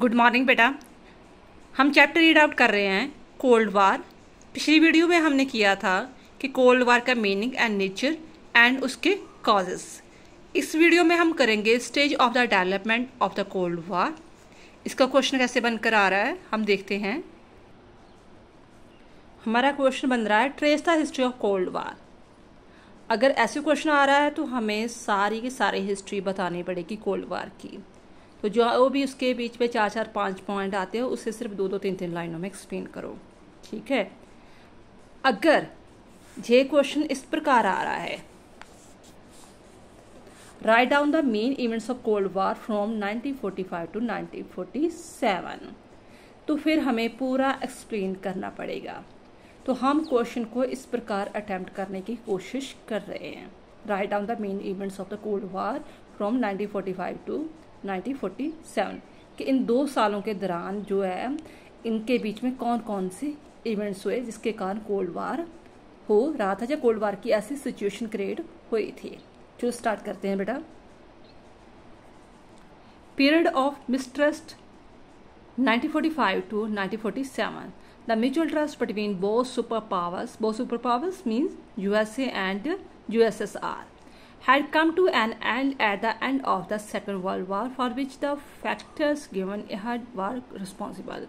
Good morning बेटा हम chapter read out कर रहे हैं कोल्ड वार पिछली वीडियो में हमने किया था कि कोल्ड वार का मीनिंग एंड नेचर एंड उसके कॉजेस इस वीडियो में हम करेंगे stage of the development of the cold war इसका क्वेश्चन कैसे बनकर आ रहा है हम देखते हैं हमारा क्वेश्चन बन रहा है trace the history of cold war अगर ऐसे क्वेश्चन आ रहा है तो हमें सारी की सारी हिस्ट्री बतानी पड़ेगी कोल्ड वार की तो जो भी उसके बीच में चार चार पाँच पॉइंट आते हो उसे सिर्फ दो दो तीन तीन लाइनों में एक्सप्लेन करो ठीक है अगर ये क्वेश्चन इस प्रकार आ रहा है write down the main events of cold war from 1945 to 1947 तो फिर हमें पूरा एक्सप्लेन करना पड़ेगा तो हम क्वेश्चन को इस प्रकार अटैम्प्ट करने की कोशिश कर रहे हैं right down the main events of the cold war from 1945 to 1947 कि इन दो सालों के दौरान जो है इनके बीच में कौन कौन से इवेंट्स हुए जिसके कारण कोल्ड वार हो रहा था या कोल्ड वार की ऐसी सिचुएशन क्रिएट हुई थी चलो स्टार्ट करते हैं बेटा period of mistrust 1945 to 1947 trust between both super powers both super powers means USA and USSR had come to an end at the end of the Second World War, for which the factors given here were responsible.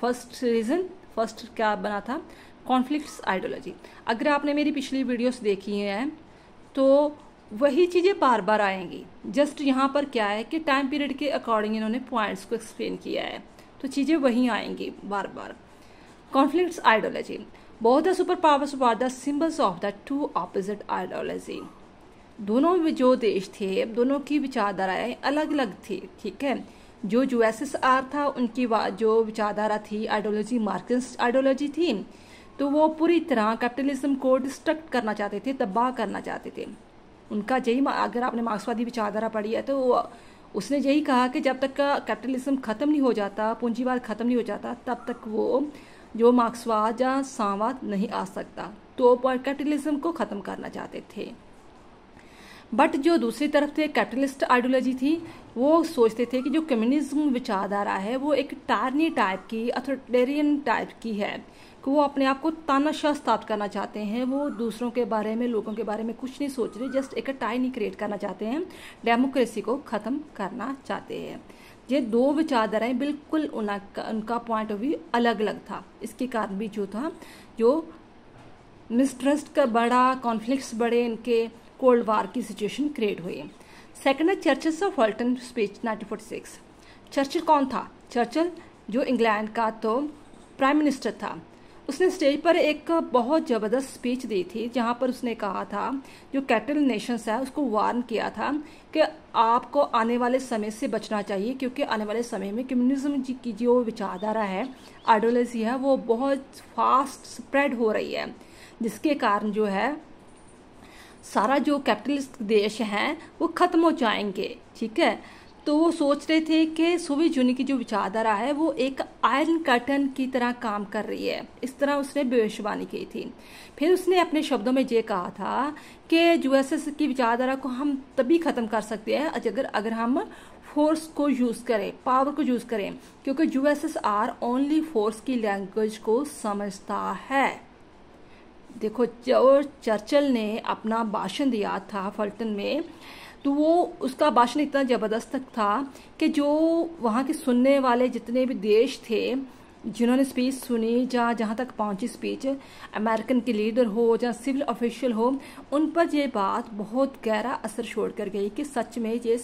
First reason, first क्या बना था conflict ideology अगर आपने मेरी पिछली videos देखी हैं तो वही चीज़ें बार बार आएंगी जस्ट यहाँ पर क्या है कि टाइम पीरियड के अकॉर्डिंग इन्होंने पॉइंट्स को एक्सप्लेन किया है तो चीज़ें वहीं आएंगी बार बार conflict ideology both the superpowers were the symbols of the two opposite ideology दोनों में जो देश थे दोनों की विचारधाराएं अलग अलग थी ठीक है जो यूएसएसआर था उनकी जो विचारधारा थी आइडियोलॉजी मार्क्सिस्ट आइडियोलॉजी थी तो वो पूरी तरह कैपिटलिज्म को डिस्ट्रक्ट करना चाहते थे तबाह करना चाहते थे उनका यही अगर आपने मार्क्सवादी विचारधारा पढ़ी है तो उसने यही कहा कि जब तक कैपिटलिज्म ख़त्म नहीं हो जाता पूंजीवाद ख़त्म नहीं हो जाता तब तक वो जो मार्क्सवाद या सांवाद नहीं आ सकता तो कैपिटलिज्म को ख़त्म करना चाहते थे बट जो दूसरी तरफ थे कैपिटलिस्ट आइडियोलॉजी थी वो सोचते थे कि जो कम्युनिज्म विचारधारा है वो एक टारनी टाइप की अथोटेरियन टाइप की है कि वो अपने आप को तानाशाह स्थापित करना चाहते हैं वो दूसरों के बारे में लोगों के बारे में कुछ नहीं सोच रहे जस्ट एक टाइनी क्रिएट करना चाहते हैं डेमोक्रेसी को ख़त्म करना चाहते हैं ये दो विचारधाराएं बिल्कुल उनका पॉइंट ऑफ व्यू अलग अलग था इसके कारण भी जो था जो मिसट्रस्ट का बड़ा कॉन्फ्लिक्ट बड़े इनके कोल्ड वार की सिचुएशन क्रिएट हुई सेकेंड है Churchill of Fulton speech 1946 Churchill कौन था चर्चिल जो इंग्लैंड का तो प्राइम मिनिस्टर था उसने स्टेज पर एक बहुत ज़बरदस्त स्पीच दी थी जहाँ पर उसने कहा था जो कैटल नेशंस है उसको वार्न किया था कि आपको आने वाले समय से बचना चाहिए क्योंकि आने वाले समय में कम्युनिज्म की जो विचारधारा है आइडियोलॉजी है वो बहुत फास्ट स्प्रेड हो रही है जिसके कारण जो है सारा जो कैपिटलिस्ट देश हैं वो ख़त्म हो जाएंगे ठीक है तो वो सोच रहे थे कि सोवियत यूनियन की जो विचारधारा है वो एक आयरन कर्टन की तरह काम कर रही है इस तरह उसने भविष्यवाणी की थी फिर उसने अपने शब्दों में ये कहा था कि यूएसएस की विचारधारा को हम तभी ख़त्म कर सकते हैं अगर अगर हम फोर्स को यूज़ करें पावर को यूज़ करें क्योंकि आर ओनली फोर्स की लैंग्वेज को समझता है देखो जो चर्चल ने अपना भाषण दिया था फल्टन में तो वो उसका भाषण इतना ज़बरदस्त था कि जो वहाँ के सुनने वाले जितने भी देश थे जिन्होंने स्पीच सुनी जहाँ जहाँ तक पहुँची स्पीच अमेरिकन के लीडर हो या सिविल ऑफिशियल हो उन पर ये बात बहुत गहरा असर छोड़ कर गई कि सच में ये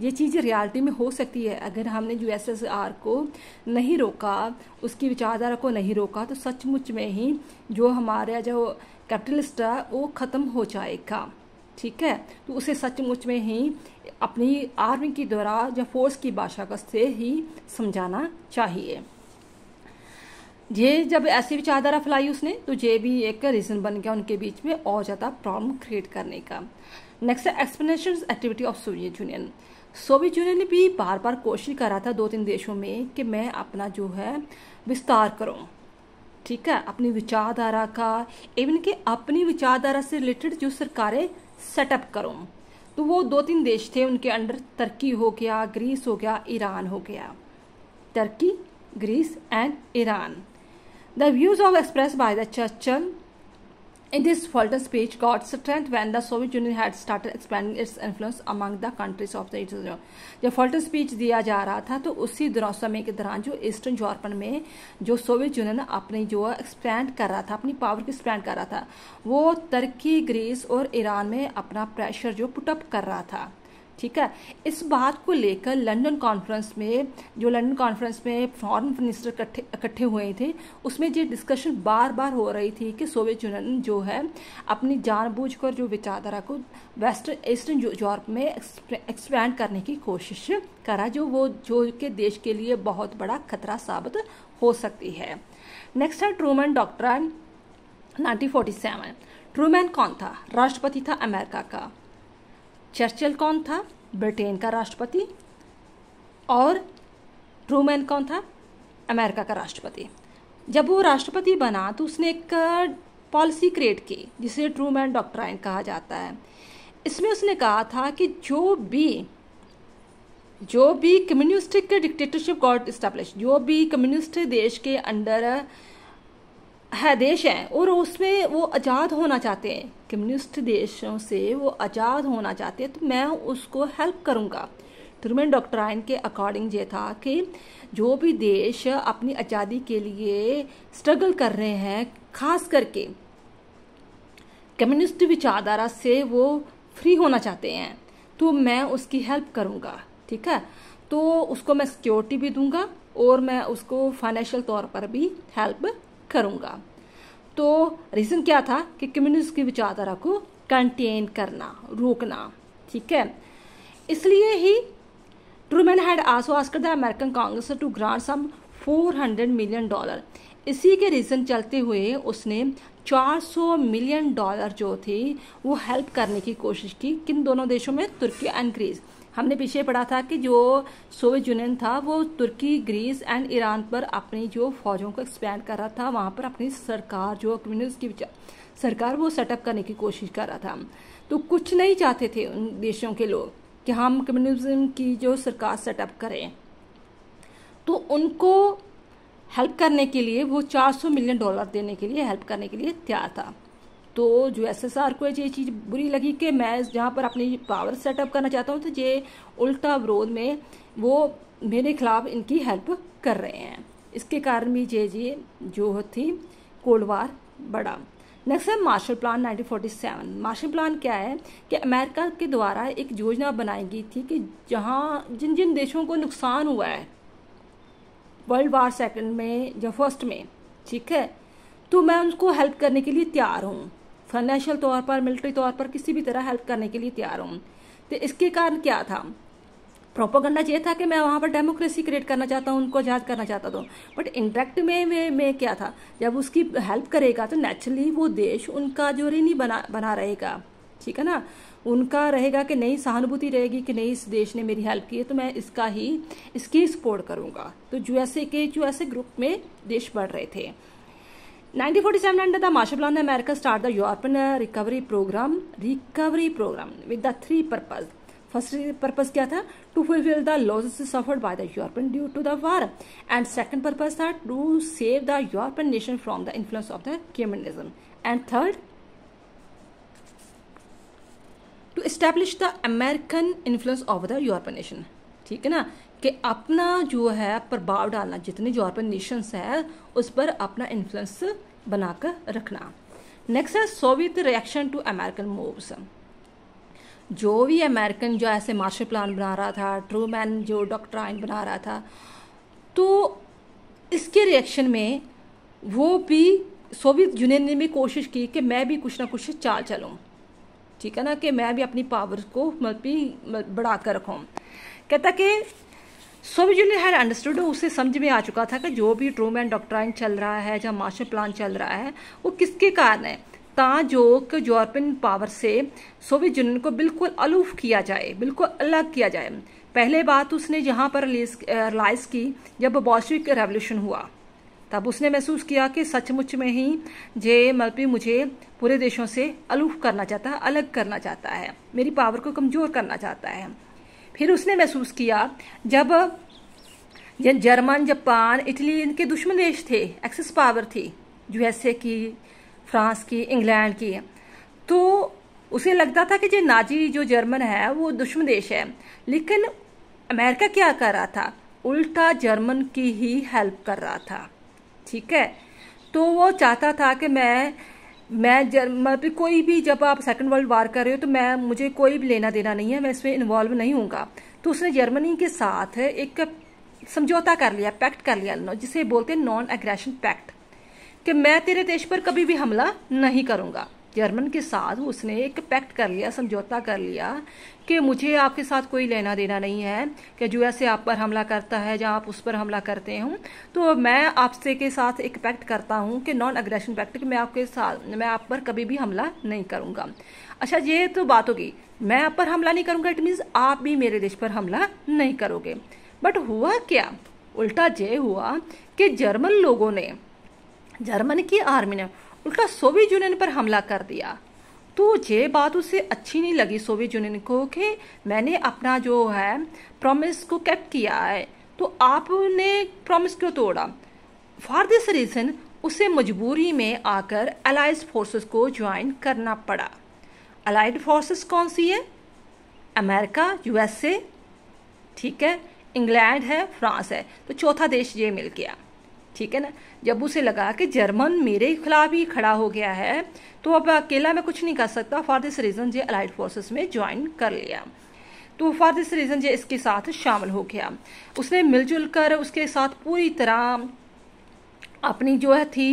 ये चीज़ रियलिटी में हो सकती है अगर हमने यूएसएसआर को नहीं रोका उसकी विचारधारा को नहीं रोका तो सचमुच में ही जो हमारा जो कैपिटलिस्ट है वो ख़त्म हो जाएगा ठीक है तो उसे सचमुच में ही अपनी आर्मी के द्वारा या फोर्स की भाषा का से ही समझाना चाहिए ये जब ऐसी विचारधारा फैलाई उसने तो ये भी एक रीज़न बन गया उनके बीच में और ज़्यादा प्रॉब्लम क्रिएट करने का next explanation activity of Soviet Union Soviet Union ने भी बार बार कोशिश करा था दो तीन देशों में कि मैं अपना जो है विस्तार करूँ ठीक है अपनी विचारधारा का इवन कि अपनी विचारधारा से रिलेटेड जो सरकारें सेटअप करूँ तो वो दो तीन देश थे उनके अंडर तुर्की हो गया ग्रीस हो गया ईरान हो गया तुर्की Greece and Iran the views of express by the Churchill In this falter speech got strength when the Soviet Union had started expanding its influence among the countries of the Eastern Europe. जब falter speech दिया जा रहा था तो उसी दौरान समय के दौरान जो ईस्टर्न यूरोपन में जो सोवियत यूनियन अपनी जो एक्सपैंड कर रहा था अपनी पावर की एक्सपैंड कर रहा था वो तर्की ग्रीस और ईरान में अपना प्रेशर जो पुटअप कर रहा था ठीक है इस बात को लेकर लंदन कॉन्फ्रेंस में जो लंदन कॉन्फ्रेंस में फॉरेन मिनिस्टर इकट्ठे हुए थे उसमें ये डिस्कशन बार बार हो रही थी कि सोवियत यूनियन जो है अपनी जानबूझकर जो विचारधारा को वेस्टर्न ईस्टर्न यूरोप में एक्सपैंड करने की कोशिश करा जो वो जो के देश के लिए बहुत बड़ा खतरा साबित हो सकती है नेक्स्ट है Truman doctrine nineteen seven Truman कौन था राष्ट्रपति था अमेरिका का चर्चिल कौन था ब्रिटेन का राष्ट्रपति और ट्रूमैन कौन था अमेरिका का राष्ट्रपति जब वो राष्ट्रपति बना तो उसने एक पॉलिसी क्रिएट की जिसे ट्रूमैन डॉक्ट्राइन कहा जाता है इसमें उसने कहा था कि जो भी जो भी कम्युनिस्टिक डिक्टेटरशिप गॉड इस्टेब्लिश जो भी कम्युनिस्ट देश के अंडर है देश है और उसमें वो आज़ाद होना चाहते हैं कम्युनिस्ट देशों से वो आज़ाद होना चाहते हैं तो मैं उसको हेल्प करूँगा थ्रूमन डॉक्ट्राइन के अकॉर्डिंग ये था कि जो भी देश अपनी आज़ादी के लिए स्ट्रगल कर रहे हैं खास करके कम्युनिस्ट विचारधारा से वो फ्री होना चाहते हैं तो मैं उसकी हेल्प करूँगा ठीक है तो उसको मैं सिक्योरिटी भी दूंगा और मैं उसको फाइनेंशियल तौर पर भी हेल्प करूंगा तो रीज़न क्या था कि कम्युनिस्ट की विचारधारा को कंटेन करना रोकना ठीक है इसलिए ही Truman had also asked the American Congress to grant some 400 million dollar इसी के रीज़न चलते हुए उसने 400 मिलियन डॉलर जो थी वो हेल्प करने की कोशिश की किन दोनों देशों में तुर्की एंड ग्रीस हमने पीछे पढ़ा था कि जो सोवियत यूनियन था वो तुर्की ग्रीस एंड ईरान पर अपनी जो फौजों को एक्सपैंड कर रहा था वहाँ पर अपनी सरकार जो कम्युनिस्ट की सरकार वो सेटअप करने की कोशिश कर रहा था तो कुछ नहीं चाहते थे उन देशों के लोग कि हम कम्युनिज्म की जो सरकार सेटअप करें तो उनको हेल्प करने के लिए वो 400 मिलियन डॉलर देने के लिए हेल्प करने के लिए तैयार था तो जो एसएसआर को ये चीज़ बुरी लगी कि मैं जहाँ पर अपनी पावर सेटअप करना चाहता हूँ तो ये उल्टा विरोध में वो मेरे खिलाफ इनकी हेल्प कर रहे हैं इसके कारण भी ये जी जो थी कोल्ड वार बड़ा नेक्स्ट है मार्शल प्लान 1947 मार्शल प्लान क्या है कि अमेरिका के द्वारा एक योजना बनाई गई थी कि जहाँ जिन जिन देशों को नुकसान हुआ है वर्ल्ड वार सेकंड में या फर्स्ट में ठीक है तो मैं उनको हेल्प करने के लिए तैयार हूँ फाइनेंशियल तौर पर मिलिट्री तौर पर किसी भी तरह हेल्प करने के लिए तैयार हूँ तो इसके कारण क्या था प्रोपोगंडा ये था कि मैं वहाँ पर डेमोक्रेसी क्रिएट करना चाहता हूँ उनको आज़ाद करना चाहता था बट इंडायरेक्ट में वे में क्या था जब उसकी हेल्प करेगा तो नेचुरली वो देश उनका जो ऋणी बना बना रहेगा ठीक है ना उनका रहेगा कि नई सहानुभूति रहेगी कि नहीं इस देश ने मेरी हेल्प की है तो मैं इसका ही इसकी सपोर्ट करूंगा तो ऐसे के ऐसे ग्रुप में देश बढ़ रहे थे 1947 under the Marshall Plan, start the the recovery programme recovery programme with the three three first purpose क्या था to fulfil the losses suffered by the European due to the war and second purpose था to save the European nation from the influence of the communism and third to establish the American influence of the European nation ठीक है ना कि अपना जो है प्रभाव डालना जितने यूरोपियन नेशंस है उस पर अपना इन्फ्लुएंस बनाकर रखना नेक्स्ट है Soviet reaction to American moves जो भी अमेरिकन जो ऐसे मार्शल प्लान बना रहा था ट्रू मैन जो डॉक्ट्राइन बना रहा था तो इसके रिएक्शन में वो भी सोवियत यूनियन ने भी कोशिश की कि मैं भी कुछ ना कुछ चाल चलूँ ठीक है ना कि मैं भी अपनी पावर को मतलब, मतलब बढ़ा कर रखूँ कहता कि स्वामी जी हैड अंडरस्टूड उसे समझ में आ चुका था कि जो भी ट्रूम एंड डॉक्ट्राइन चल रहा है जहाँ मास्टर प्लान चल रहा है वो किसके कारण है ता जो कि यूरोपियन पावर से सोवियत यूनियन को बिल्कुल अलूफ किया जाए बिल्कुल अलग किया जाए पहले बात उसने यहाँ पर रिलाइज की जब बॉल्शविक रेवोल्यूशन हुआ तब उसने महसूस किया कि सचमुच में ही जे मतलब मुझे पूरे देशों से अलूफ करना चाहता है अलग करना चाहता है मेरी पावर को कमज़ोर करना चाहता है फिर उसने महसूस किया जब जर्मन जापान इटली इनके दुश्मन देश थे एक्सेस पावर थी यूएसए की फ्रांस की इंग्लैंड की तो उसे लगता था कि जो नाजी जो जर्मन है वो दुश्मन देश है लेकिन अमेरिका क्या कर रहा था उल्टा जर्मन की ही हेल्प कर रहा था ठीक है तो वो चाहता था कि मैं मैं जर मतलब कोई भी जब आप सेकंड वर्ल्ड वार कर रहे हो तो मैं मुझे कोई भी लेना देना नहीं है मैं इसमें इन्वॉल्व नहीं हूँ तो उसने जर्मनी के साथ एक समझौता कर लिया पैक्ट कर लिया जिसे बोलते नॉन एग्रेशन पैक्ट कि मैं तेरे देश पर कभी भी हमला नहीं करूंगा जर्मन के साथ उसने एक पैक्ट कर लिया समझौता कर लिया कि मुझे आपके साथ कोई लेना देना नहीं है कि जो ऐसे आप पर हमला करता है या आप उस पर हमला करते हूँ तो मैं आपसे के साथ एक पैक्ट करता हूँ कि नॉन अग्रेशन पैक्ट कि मैं आपके साथ मैं आप पर कभी भी हमला नहीं करूँगा अच्छा ये तो बात होगी मैं आप पर हमला नहीं करूँगा इट मीन्स आप भी मेरे देश पर हमला नहीं करोगे बट हुआ क्या उल्टा ये हुआ कि जर्मन लोगों ने जर्मन की आर्मी ने उल्टा सोवियत यूनियन पर हमला कर दिया तो ये बात उसे अच्छी नहीं लगी सोवियत यूनियन को कि मैंने अपना जो है प्रॉमिस को कैप किया है तो आपने प्रॉमिस क्यों तोड़ा फॉर दिस रीज़न उसे मजबूरी में आकर अलाइज फोर्सेस को ज्वाइन करना पड़ा अलाइड फोर्सेस कौन सी है अमेरिका यूएसए ठीक है इंग्लैंड है फ्रांस है तो चौथा देश ये मिल गया ठीक है ना जब उसे लगा कि जर्मन मेरे खिलाफ ही खड़ा हो गया है तो अब अकेला मैं कुछ नहीं कर सकता फॉर दिस रीज़न जे अलाइड फोर्सेस में ज्वाइन कर लिया तो फॉर दिस रीज़न जे इसके साथ शामिल हो गया उसने मिलजुल कर उसके साथ पूरी तरह अपनी जो है थी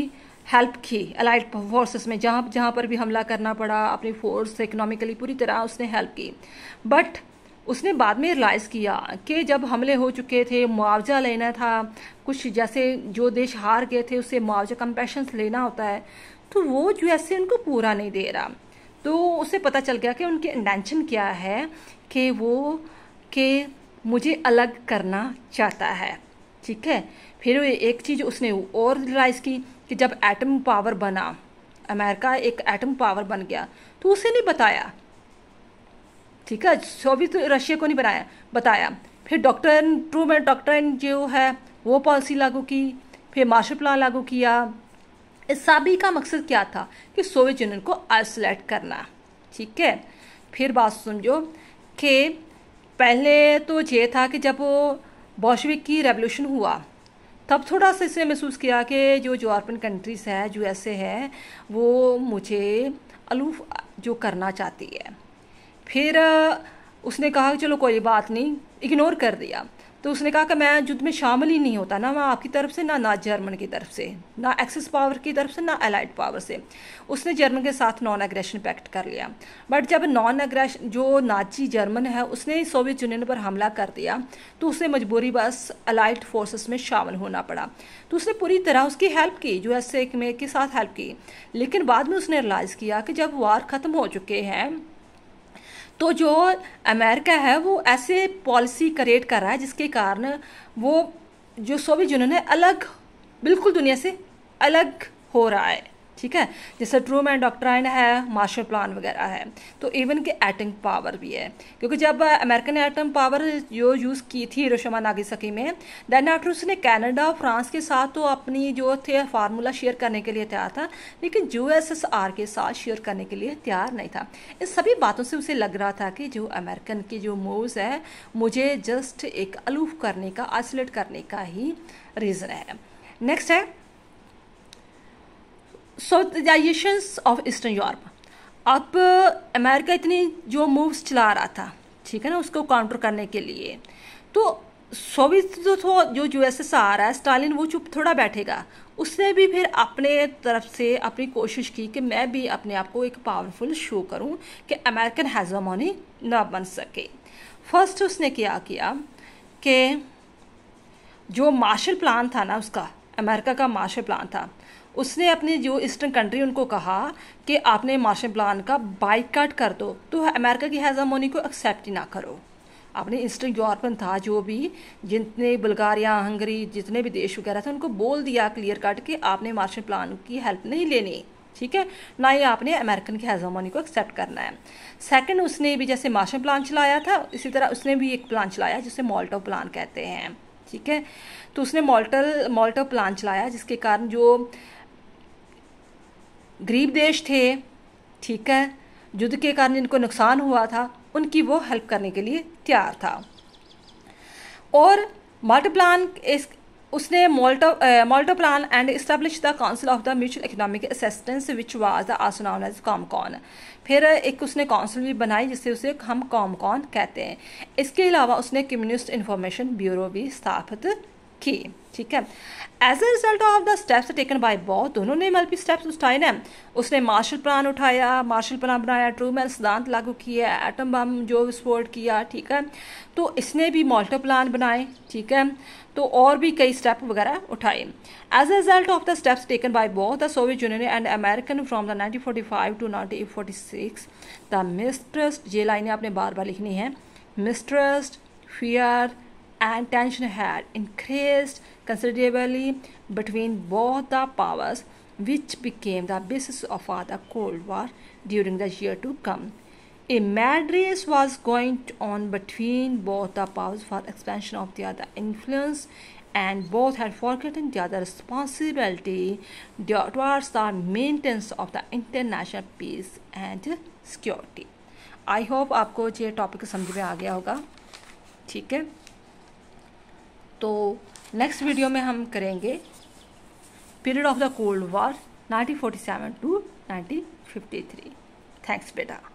हेल्प की अलाइड फोर्सेस में जहाँ जहाँ पर भी हमला करना पड़ा अपनी फोर्स इकोनॉमिकली पूरी तरह उसने हेल्प की बट उसने बाद में रिलाइज़ किया कि जब हमले हो चुके थे मुआवजा लेना था कुछ जैसे जो देश हार गए थे उससे मुआवजा कम्पेशन लेना होता है तो वो जो ऐसे उनको पूरा नहीं दे रहा तो उसे पता चल गया कि उनकी इंटेंशन क्या है कि वो कि मुझे अलग करना चाहता है ठीक है फिर एक चीज़ उसने और रिलाइज़ की कि जब एटम पावर बना अमेरिका एक एटम पावर बन गया तो उसे नहीं बताया ठीक है सोवियत तो रशिया को नहीं बनाया बताया फिर डॉक्टर ट्रू में डॉक्टर जो है वो पॉलिसी लागू की फिर मार्शल प्लान लागू किया इस सभी का मकसद क्या था कि सोवियत यूनियन को आइसोलेट करना ठीक है फिर बात समझो कि पहले तो ये था कि जब बॉशविक की रेवोल्यूशन हुआ तब थोड़ा सा इसे महसूस किया कि जो अर्पन कंट्रीज़ है जो ऐसे है वो मुझे अलूफ जो करना चाहती है फिर उसने कहा चलो कोई बात नहीं इग्नोर कर दिया तो उसने कहा कि मैं युद्ध में शामिल ही नहीं होता ना मैं आपकी तरफ से ना ना जर्मन की तरफ से ना एक्सिस पावर की तरफ से ना अलाइड पावर से उसने जर्मन के साथ नॉन एग्रेशन पैक्ट कर लिया बट जब नॉन एग्रेशन जो नाची जर्मन है उसने सोवियत यूनियन पर हमला कर दिया तो उसे मजबूरी बस अलाइड फोर्सेस में शामिल होना पड़ा तो उसने पूरी तरह उसकी हेल्प की यू एस में के साथ हेल्प की लेकिन बाद में उसने रिलाइज किया कि जब वार ख़त्म हो चुके हैं तो जो अमेरिका है वो ऐसे पॉलिसी क्रिएट कर रहा है जिसके कारण वो जो सोवियत यूनियन है अलग बिल्कुल दुनिया से अलग हो रहा है ठीक है जैसे मैन डॉक्ट्राइन है मार्शल प्लान वगैरह है तो इवन के एटम पावर भी है क्योंकि जब अमेरिकन एटम पावर जो यूज़ की थी हिरोशिमा सकी में देन आफ्टर उसने कनाडा और फ्रांस के साथ तो अपनी जो थे फार्मूला शेयर करने के लिए तैयार था लेकिन यूएसएसआर के साथ शेयर करने के लिए तैयार नहीं था इन सभी बातों से उसे लग रहा था कि जो अमेरिकन की जो मूव्स है मुझे जस्ट एक अलूफ करने का आइसोलेट करने का ही रीज़न है नेक्स्ट है सोशंस ऑफ ईस्टर्न यूरोप अब अमेरिका इतनी जो मूव्स चला रहा था ठीक है ना उसको काउंटर करने के लिए तो सोवियत जो थो जो यूएसएस आ रहा है स्टालिन वो चुप थोड़ा बैठेगा उसने भी फिर अपने तरफ से अपनी कोशिश की कि मैं भी अपने आप को एक पावरफुल शो करूं कि अमेरिकन हैजमोनी ना बन सके फर्स्ट उसने क्या किया कि जो मार्शल प्लान था ना उसका अमेरिका का मार्शल प्लान था उसने अपनी जो ईस्टर्न कंट्री उनको कहा कि आपने मार्शल प्लान का बाइकाट कर दो तो अमेरिका की हैजामोनी को एक्सेप्ट ही ना करो आपने ईस्टर्न यूरोपन था जो भी जितने बुल्गारिया हंगरी जितने भी देश वगैरह थे उनको बोल दिया क्लियर कट कि आपने मार्शल प्लान की हेल्प नहीं लेनी ठीक है ना ही आपने अमेरिकन की हैज़ामोनी को एक्सेप्ट करना है सेकंड उसने भी जैसे मार्शल प्लान चलाया था इसी तरह उसने भी एक प्लान चलाया जिसे मॉल्टो प्लान कहते हैं ठीक है तो उसने मॉल्टल मॉल्टो प्लान चलाया जिसके कारण जो गरीब देश थे ठीक है युद्ध के कारण जिनको नुकसान हुआ था उनकी वो हेल्प करने के लिए तैयार था और मल्टीप्लान इस उसने Molotov Molotov plan and establish the council of the mutual economic assistance which was the also known as Comecon फिर एक उसने काउंसिल भी बनाई जिसे उसे हम कॉमकॉन कहते हैं इसके अलावा उसने कम्युनिस्ट इन्फॉर्मेशन ब्यूरो भी स्थापित के ठीक है as a result of the steps taken by both दोनों ने मल्टी स्टेप्स उठाए ना उसने मार्शल प्लान उठाया मार्शल प्लान बनाया ट्रूमैन सिद्धांत लागू किया एटम बम जो विस्फोट किया ठीक है तो इसने भी मॉल्टो प्लान बनाए ठीक है तो और भी कई स्टेप वगैरह उठाए as a result of the steps taken by both the Soviet Union and American from the five to six the mistrust ये लाइने आपने बार बार लिखनी है mistrust fear and tension had increased considerably between both the powers, which became the basis of the Cold War during the year to come. A mad race was going on between both the powers for expansion of their influence, and both had forgotten the other responsibility towards the maintenance of the international peace and security. I hope आपको ये topic समझ में आ गया होगा ठीक है तो next video में हम करेंगे period of the cold war 1947 to 1953 thanks बेटा